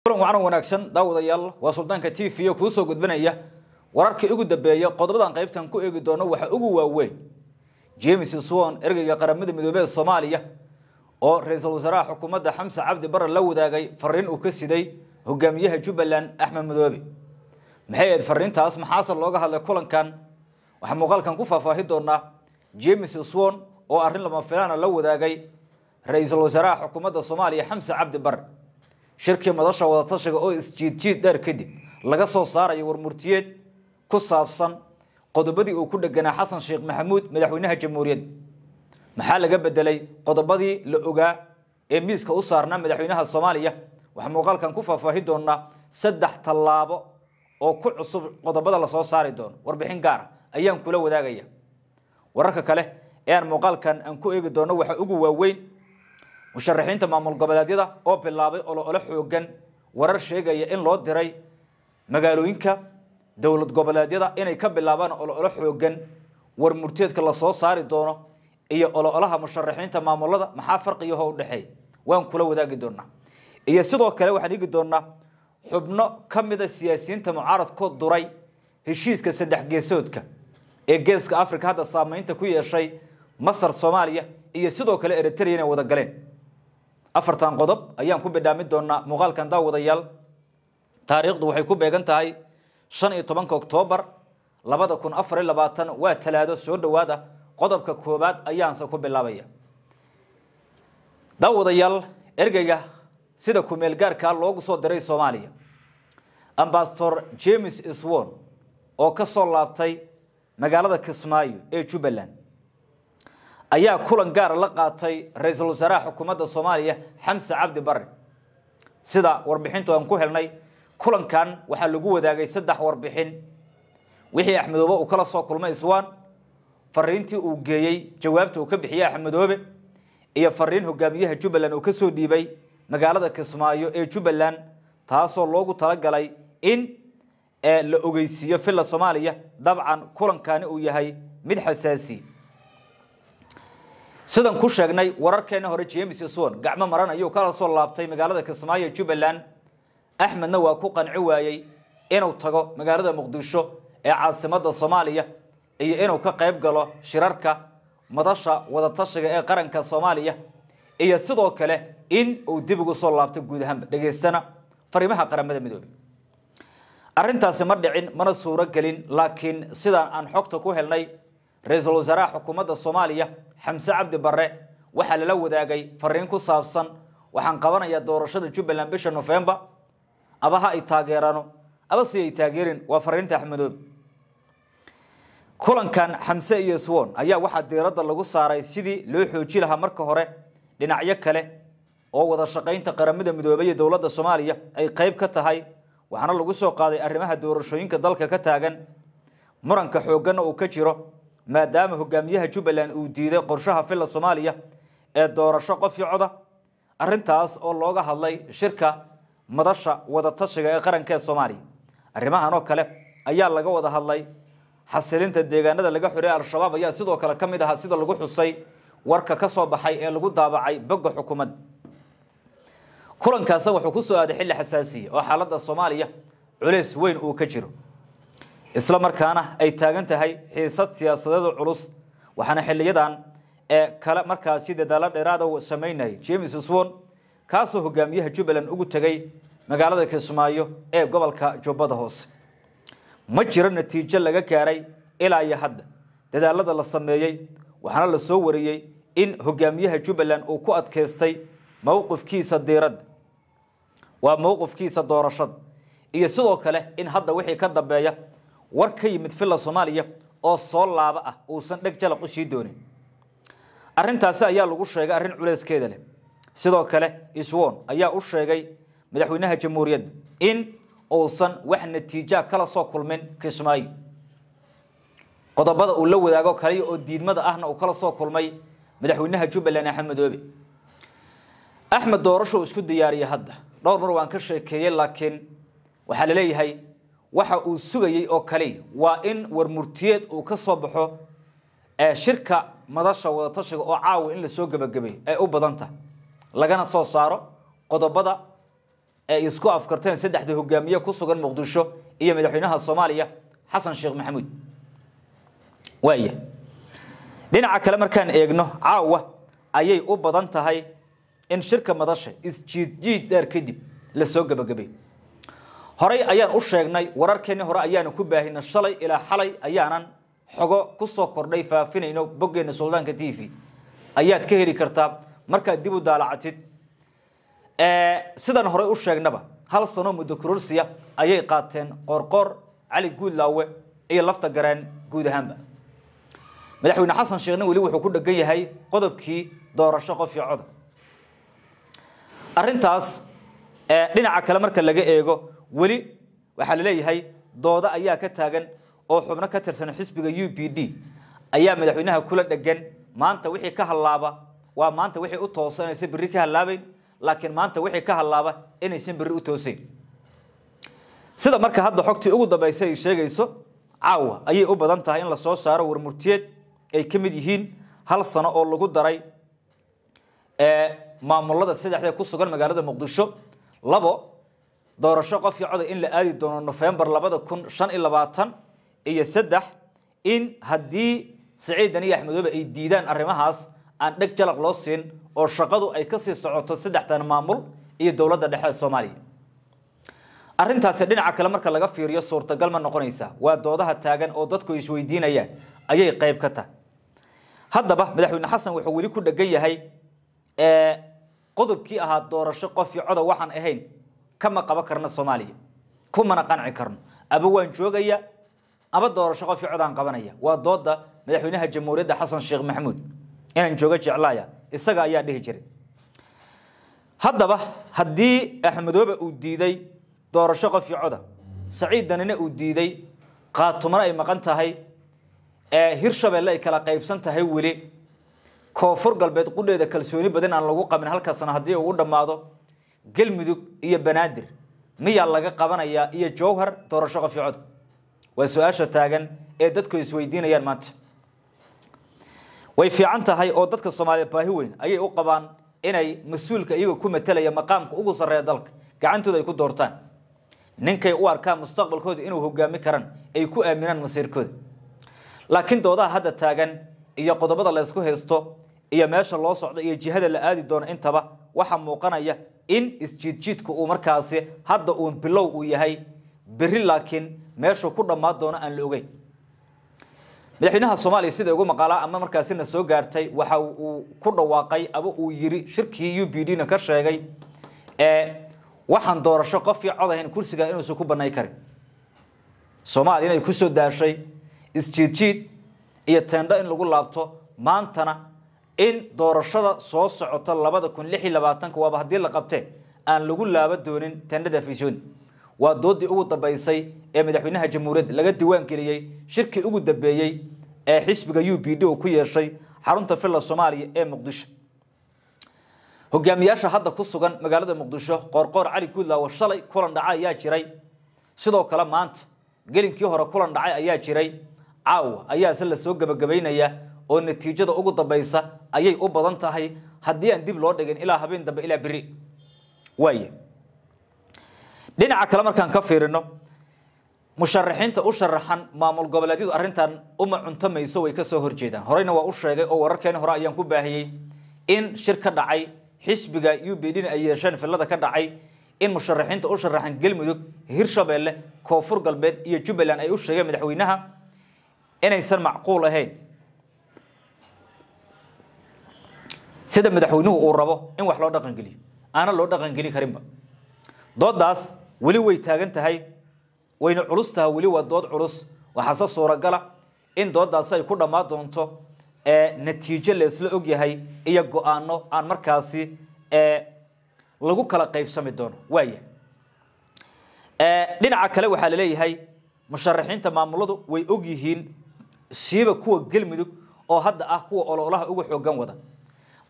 kulan wacan wanaagsan daawadayaal waa suldaanka t v kuu soo gudbinaya wararkii ugu dambeeya qodobadan qaybtan ku eegi doono waxa ugu waaweyn james swon ergeyga qaramada midoobey soomaaliya oo ra-iisul wasaaraha xukuumadda xamse cabdi bare la wadaagay fariin uu ka siday hogaamiyaha jubbaland axmed madoobe maxay ahayd fariintaas maxaase looga hadlay kulankan waxaa muuqaalkan ku faahfaahi doonaa james swon oo arrin lama filaana la wadaagay ra-iisul wasaaraha xukuumadda soomaaliya xamse cabdi bare shirkii madasha wadatashiga oo isjiidjiid dheer kadib laga soo saarayo warmurtiyeed ku saabsan qodobadii uu ku dheganaa xasan sheekh maxamuud madaxweynaha jamhuuriyadda maxaa laga bedelay qodobadii la ogaa ee miiska u saarnaa madaxweynaha soomaaliya waxaa muuqaalkan ku faahfaahi doonaa saddex tallaabo oo ku cusub qodobada lasoo saari doono warbixin gaara ayaan kula wadaagaya wararka kale ee aan muuqaalkan aan ku eegi doono waxaa ugu waaweyn musharaxiinta maamul goboleedyada oo bilaabay olole xooggan warar sheegaya in loo diray magaalooyinka dowlad goboleedyada inay ka bilaabaan olole xooggan warmurteedka lasoo saari doono iyo ololaha musharaxiinta maamulada maxaa farqiyaho u dhexeey waan kula wadaagi doonaa iyo sidoo kale waxaan eegi doonaa xubno ka mida siyaasiyiinta mucaaradku duray heshiiska saddex geesoodka ee geeska africa hadda saameynta ku yeeshay masar soomaaliya iyo sidoo kale eritrea inay wada galeen afartan qodob ayaan ku bidhaami doonaa muuqaalkan daawadayaal taariikhdu waxay ku beegan tahay shan iyo tobanka oktoobar labada kun afar afariyo labaatan waa talaado soo dhowaada qodobka koowaad ayaanse ku bilaabaya daawadayaal ergeyga sida ku gaarkaa ah loogu soo diray soomaaliya ambasador james swon oo ka soo laabtay magaalada kismaayo ee jubbaland ayaa kulan gaara la qaatay ra-iisul wasaaraha xukuumadda soomaaliya xamse cabdi barre sida warbixintu aan ku helnay kulankan waxaa lagu wadaagay saddex warbixin wixii axmedoobe uu kala soo kulmay iswaan fariintii uu geeyey jawaabta uu ka bixiyey axmedoobe iyo fariin hogaamiyaha jubbaland uu ka soo dhiibay magaalada kismaayo ee jubbaland taasoo loogu talagalay in la ogeysiiyo filla soomaaliya dabcan kulankani uu yahay mid xasaasi sidaan ku sheegnay wararkeena hore james swan gacmo maran ayuu kala soo laabtay magaalada kismaayo jubbaland axmedna waa ku qanci waayey inuu tago magaalada muqdisho ee caasimadda soomaaliya iyo inuu ka qayb galo shirarka madasha wadatashiga ee qaranka soomaaliya iyo sidoo kale in uu dib ugu soo laabto guud ahaanba dhegaystana fariimaha qaramada midoobe arrintaasi ma dhicin mana suuro gelin laakiin sidaan aan xogta ku helnay ra-iisul wasaaraha xukuumadda soomaaliya xamse cabdi barre waxaa lala wadaagay fariin ku saabsan waxaan qabanayaa doorashada jubbaland bisha nofembar aba ha ay taageerano aba si ay taageerin waa fariinta axmedoob kulankan xamse iyo swon ayaa waxaa diiradda lagu saaray sidii loo xooji lahaa marka hore dhinacyo kale oo wada shaqaynta qaramada midoobaya dowladda soomaaliya ay qayb ka tahay waxaana lagu soo qaaday arrimaha doorashooyinka dalka ka taagan muranka xoogganna uu ka jiro maadaama hogaamiyaha jubbaland uu diiday qorshaha filla soomaaliya ee doorasho qof coda arintaas oo looga hadlay shirka madasha wadatashiga ee qaranka ee soomaaliya arrimahan oo kale ayaa laga wada hadlay xasilinta deegaanada laga xoreeyay al-shabaab ayaa sidoo kale ka mid ahaa sida lagu xusay warka ka soo baxay ee lagu daabacay bogga xukuumadda kulankaasa wuxuu ku soo aaday xilli xasaasiya oo xaaladda soomaaliya culays weyn uu ka jiro isla markaana ay taagan tahay xiisad siyaasadeedu culus waxaana xilliyadan ee kale markaasi dadaalo dheeraada uu samaynayay james swon kaasoo hogaamiyaha jubbaland ugu tegay magaalada kismaayo ee gobolka jubbada hoose ma jiro natiijo laga gaaray ilaa iyo hadda dadaalada la sameeyey waxaana la soo wariyey in hogaamiyaha jubbaland uu ku adkaystay mowqifkiisa diiradda waa mowqifkiisa doorashada iyo sidoo kale in hadda wixii ka dambeeya war ka yimid filla soomaaliya oo soo laaba ah uusan dheg jalaq u sii doonin arrintaasi ayaa lagu sheegay arrin culeyskeeda leh sidoo kale iswon ayaa u sheegay madaxweynaha jamhuuriyadda in uusan wax natiija ah kala soo kulmin kismaayo qodobada uu la wadaago kaliya oo diidmada ahna uu kala soo kulmay madaxweynaha jubbaland axmed oobe axmed doorasho uu isku diyaariyey hadda dhowr mar waan ka sheekeeyey laakiin waxaa la leeyahay waxa uu sugayey oo kale waa in warmurtiyeed uu ka soo baxo shirka madasha wadatashiga oo caawa in lasoo gebagabay ay u badanta lagana soo saaro qodobada ay isku afkarteen saddexda hogaamiye ku sugan muqdisho iyo madaxweynaha soomaaliya xasan sheekh maxamuud waaya dhinaca kale markaan eegno caawa ayay u badan tahay in shirka madasha isjiidjiid dheer kadib lasoo gebagabay horey ayaan u sheegnay wararkeenni hore ayaanu ku baahinay shalay ilaa xalay ayaanan xogo ku soo kordhay faafinayno boggeenna suldaanka t v ayaad ka heli kartaa markaad dib u daalacatid sidaan horey u sheegnaba hal sano muddo kororsiya ayay qaateen qoorqoor cali guudlaawe iyo lafta gareen guud ahaanba madaxweyne xasan sheekhna weli wuxuu ku dhegan yahay qodobkii doorasho qof iyo coda arintaas dhinaca kale marka laga eego weli waxaa la leeyahay dooda ayaa ka taagan oo xubno ka tirsan xisbiga u b d ayaa madaxweynaha kula dhegan maanta wixii ka hallaaba waa maanta wixii u toosa inaysan berri ka hallaabayn laakiin maanta wixii ka hallaaba inaysan berri u toosayn sida marka hadda xogtii ugu dambeysa ay sheegayso caawa ayay u badan tahay in la soo saaro warmurtiyeed ay ka mid yihiin hal sano oo lagu daray maamulada saddexda ku sugan magaalada muqdisho labo doorasho qofkii coday in la aadi doono nofembar labada kun shan iyo labaatan iyo saddex in haddii siciidan iyo axmedoobe ay diidaan arrimahaas aan dheg jalaq loo siin oo shaqadu ay kasii socoto saddexdan maamul iyo dowladda dhexe ee soomaaliya arrintaasi dhinaca kale marka laga fiiriyo suurtagal ma noqonaysa waa doodaha taagan oo dadku isweydiinayaan ayay qayb ka tahay haddaba madaxweyne xasan wuxuu weli ku dhegan yahay qodobkii ahaa doorasho qofii coda waxaan ahayn kama qaban karna soomaaliya kumana qanci karno aba waan joogaya aba doorasho qofi codaan qabanaya waa dooda madaxweynaha jamhuuriyadda xasan sheekh maxamuud inaan jooga jeclaya isaga ayaa dhihi jiray haddaba haddii axmedoobe uu diiday doorasho qofi coda saciiddanina uu diiday qaatumana ay maqan tahay hirshabeelle ay kala qaybsan tahay weli koonfur galbeed qudheeda kalsooni badan aan lagu qabin halkaasna haddii ugu dhammaado galmudug iyo banaadir miyaa laga qabanayaa iyo jowhar doorasho qafiicod waa su-aasha taagan ee dadku isweydiinayaan maanta way fiican tahay oo dadka soomaaliya baahi weyn ayay u qabaan inay mas-uulka iyaga ku matelaya maqaamka ugu sarreeya dalka gacantooda ay ku doortaan ninkay u arkaan mustaqbalkooda inuu hogaami karaan ay ku aaminaan masiirkooda laakiin doodaha hadda taagan iyo qodobada laysku haysto iyo meesha loo socdo iyo jihada la aadi doono intaba waxaa muuqanaya in isjiidjiidku uu markaasi hadda uun bilow uu yahay beri laakiin meeshuu ku dhammaan doono aan la ogeyn madaxweynaha soomaaliya sida ugu maqalaa ama markaasina soo gaartay waxa uu ku dhawaaqay ama uu yiri shirkii u b d na ka sheegay waxaan doorasho qofkii cod ahayn kursiga inuusan ku banayn karin soomaalia inay kusoo daashay isjiidjiid iyo teendho in lagu laabto maantana in doorashada soo socota labada kun lix iyo labaatanka waaba haddii la qabte aan lagu laaba doonin tendhada fisooni waa doodii ugu dambaysay ee madaxweynaha jamhuuriyadda laga diiwaangeliyey shirkii ugu dambeeyey ee xisbiga u b d uu ku yeeshay xarunta villa soomaaliya ee muqdisho hogaamiyaasha hadda ku sugan magaalada muqdisho qoorqoor cali guudlaawo shalay kulan dhacay ayaa jiray sidoo kale maanta gelinkii hore kulan dhacay ayaa jiray caawa ayaa se la soo oo natiijada ugu dambaysa ayay u badan tahay haddii aan dib loo dhigin ilaa habeen dambe ilaa beri waay dhinaca kale markaan ka fiirino musharaxiinta u sharaxan maamul goboleedyadu arrintan uma cuntamayso way kasoo horjeedaan horeyna waa u sheegay oo wararkeeni hore ayaan ku baahiyey in shir ka dhacay xisbiga u b dna ay yeesheen villada ka dhacay in musharaxiinta u sharaxan galmudug hirshabeelle koonfur galbeed iyo jubbaland ay u sheegeen madaxweynaha inaysan macquul ahayn sida madaxweynuhu uu rabo in wax loo dhaqangeliyo aana loo dhaqangeli karinba doodaas weli way taagan tahay wayna culus tahay weli waa dood culus waxaase suuragala in doodaasi ay ku dhammaan doonto natiijo la isla ogyahay iyo go-aano aan markaasi lagu kala qaybsami doono waaya dhinaca kale waxaa laleeyahay musharaxiinta maamuladu way ogyihiin siiba kuwa gelmudug oo hadda ah kuwa ololaha uga xoogan wada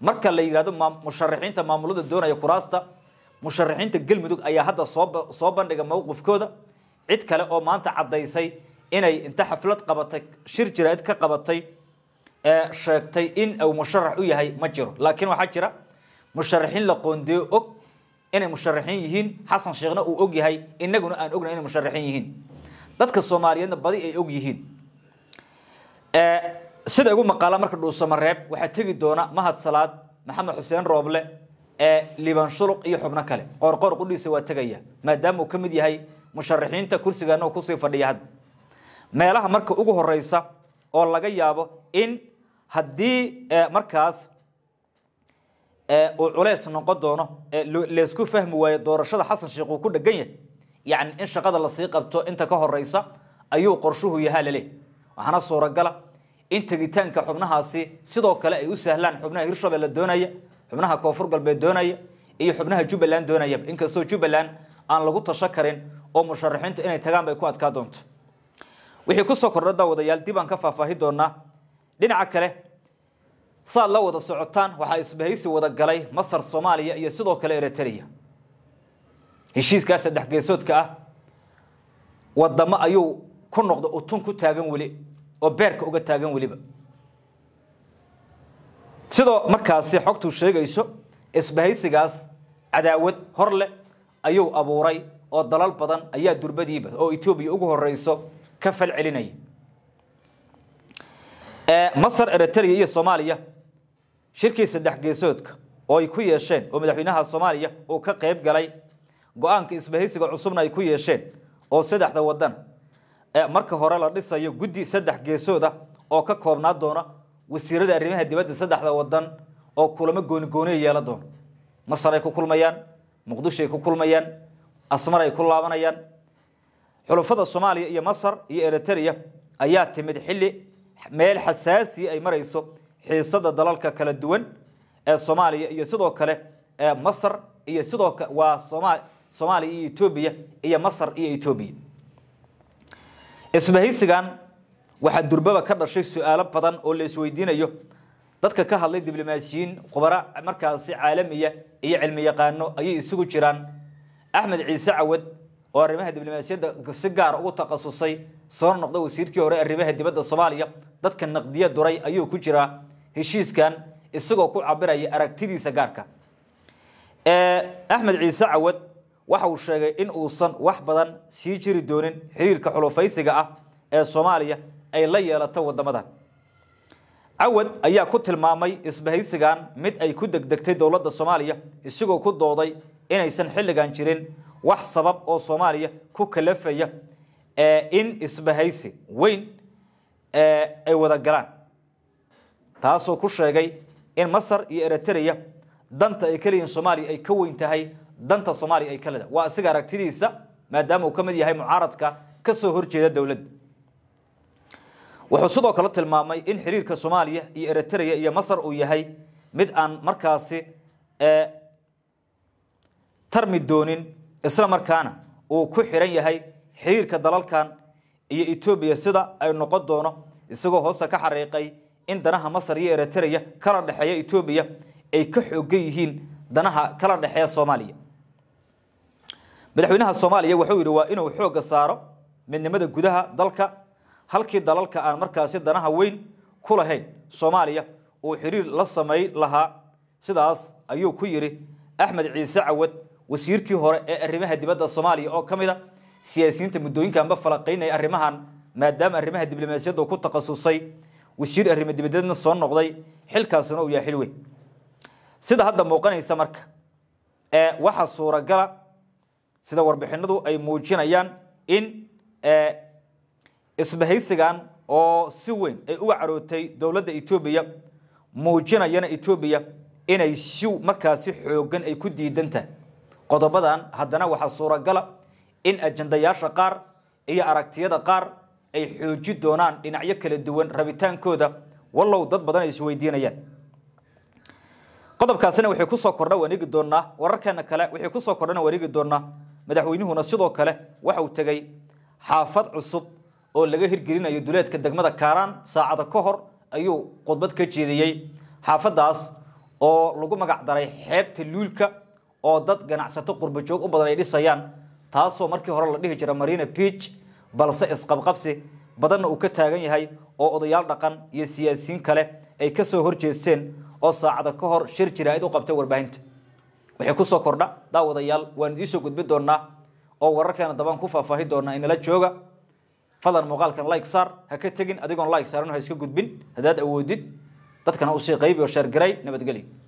marka la yidhahdo musharaxiinta maamulada doonaya kuraasta musharaxiinta galmudug ayaa hadda soosoo bandhiga mowqifkooda cid kale oo maanta caddaysay inay inta xaflad qabatay shir jiraa'id ka qabatay ee sheegtay in uu musharax u yahay ma jiro laakiin waxaa jira musharaxiin la qoondeeyo og inay musharaxiin yihiin xasan sheekhna uu og yahay innaguna aan ogna inay musharaxiin yihiin dadka soomaaliyeedna badi ay og yihiin sida igu maqaala marka dhuusamareeb waxaa tegi doona mahad salaad maxamed xuseen rooble ee liban shuluq iyo xubno kale qoorqoor qudhiisa waa tegaya maadaama uu ka mid yahay musharaxiinta kursigaana oo kusii fadhiya hadda meelaha marka ugu horeysa oo laga yaabo in haddii eh, markaas eh, uu culeys noqon doono eh, leysku fahmi waayo doorashada xasan sheikh uu ku dhegan yahay yacni in shaqada lasii qabto inta ka horeysa ayuu qorshuhu yahaa lale waxaana suuragala in tegitaanka xubnahaasi sidoo kale ay u sahlaan xubnaha hirshabelle doonaya xubnaha koonfur galbeed doonaya iyo xubnaha jubbaland doonaya inkastoo jubbaland aan lagu tasho karin oo musharaxiintu inay tagaan bay ku adkaa doonto wixii kusoo kordha daawadayaal dib aan ka faahfaahi doonaa dhinaca kale saad la wada socotaan waxaa isbahaysi wada galay masar soomaaliya iyo sidoo kale eritrea heshiiskaa saddex geesoodka ah wadamo ayuu ku noqda utun ku taagan weli oo beerka uga taagan weliba sidoo markaasi xogtuu sheegayso isbahaysigaas cadaawad hor leh ayuu abuuray oo dalal badan ayaa durbadiiba oo etoobiya ugu horeyso ka falcelinaya celinaya masar eritrea iyo soomaaliya shirkii saddex geesoodka oo ay ku yeesheen oo madaxweynaha soomaaliya uu ka qayb galay go-aanka isbahaysiga cusubna ay ku yeesheen oo saddexda wadana marka hore la dhisayo guddi saddex geesooda oo ka koobnaa doona wasiirada arrimaha dibadda saddexda waddan oo kulamo goonigooniya yeela doona masar ay ku kulmayaan muqdisho ay ku kulmayaan asmar ay ku laabanayaan xulufada soomaaliya iyo masar iyo eritereya ayaa timid xilli meel xasaasiya ay marayso xiisada dalalka kala duwan ee soomaaliya iyo sidoo kale ee masar iyo sidoo waa soomaaliya iyo etoobiya iyo masar iyo etoobiya isbahaysigan waxaa durbaba ka dhashay su-aalo badan oo la isweydiinayo dadka ka hadlay diblomaasiyiin khubara markaasi caalamiya iyo cilmi yaqaano ayay isugu jiraan axmed ciise cawad oo arrimaha diblomaasiyadda si gaar ugu takhasusay soo noqda wasiirkii hore arrimaha dibadda soomaaliya dadka naqdiya duray ayuu ku jiraa heshiiskan isagoo ku cabiraya aragtidiisa gaarka axmed ciise cawad waxa uu sheegay in uusan wax badan sii jiri doonin xiriirka xulufaysiga ah ee soomaaliya ay la yeelato waddamadan cawad ayaa ku tilmaamay isbahaysigan mid ay ku degdegtay dowladda soomaaliya isagoo ku dooday inaysan xilligan jirin wax sabab oo soomaaliya ku kalafaya ee in isbahaysi weyn ee ay wada galaan taasoo ku sheegay in masar iyo eritreya danta ay keliyiin soomaaliya ay ka weyn tahay danta soomaaliya ay ka waa isaga aragtidiisa maadaama uu ka mid yahay mucaaradka kasoo horjeeda dowladda wuxuu sidoo kale tilmaamay in xiriirka soomaaliya iyo eritreya iyo masar uu yahay mid aan markaasi eh, tarmi doonin isla markaana uu ku xiran yahay xiriirka dalalkan iyo etoobiya sida ay noqon doono isagoo hoosta ka xariiqay in danaha masar iyo eritreya kala dhexeeya etoobiya ay ka xooggan yihiin danaha kala dhexeeya soomaaliya madaxweynaha soomaaliya wuxuu yidhi waa inuu xoogga saaro midnimada gudaha dalka halkii dalalka aan markaasi danaha weyn ku lahayn soomaaliya uu xiriir la samayn lahaa sidaas ayuu ku yidhi axmed ciise cawad wasiirkii hore ee arrimaha dibadda soomaaliya oo ka mid a ah siyaasiyiinta muddooyinkan falaqaynaya arrimahan maadaama arrimaha diblomaasiyadda ku takhasusay wasiir arrimo dibadeedna soo noqday xilkaasina uu yahay xil weyn sida hadda muuqanaysa marka ee waxa suuragala sida warbixinadu ay muujinayaan in e, isbahaysigan oo si weyn ay uga carootay dowladda etoobiya muujinayana etoobiya inay si markaasi xooggan ay ku diidan qodobadan haddana waxaa suuragala ah in ajandayaasha qaar iyo aragtiyada qaar ay xooji doonaan dhinacyo kala duwan rabitaankooda wallow dad badan ay isweydiinayaan qodobkaasina waxay kusoo kordha waan eegi wararkeena kale waxay kusoo kordhana waan eegi madaxweynuhuna sidoo kale waxauu tegey xaafad cusub oo laga hirgelinayo duleedka degmada kaaraan saacada ka hor ayuu khudbad ka jeediyey xaafaddaas oo lagu magac daray xeebta luulka oo dad ganacsato qurbajoog u badan ay dhisayaan taasoo markii hore la dhihi jira marina biic balse isqabqabsi badanna uu ka taagan yahay oo odayaal dhaqan iyo siyaasiyiin kale ay ka soo horjeesteen oo saacada ka hor shir jiraa-id u qabtay warbaahinta wixii kusoo kordha daawadayaal waan idiinsoo gudbi doonaa oo wararkeena dabaan ku faahfaahi doonaa inala jooga fadlan muuqaalkan like saar ha ka tegin adigoon like saaran ha iska gudbin haddaad awoodid dadkana usii qaybi oo sheergaray nabadgeli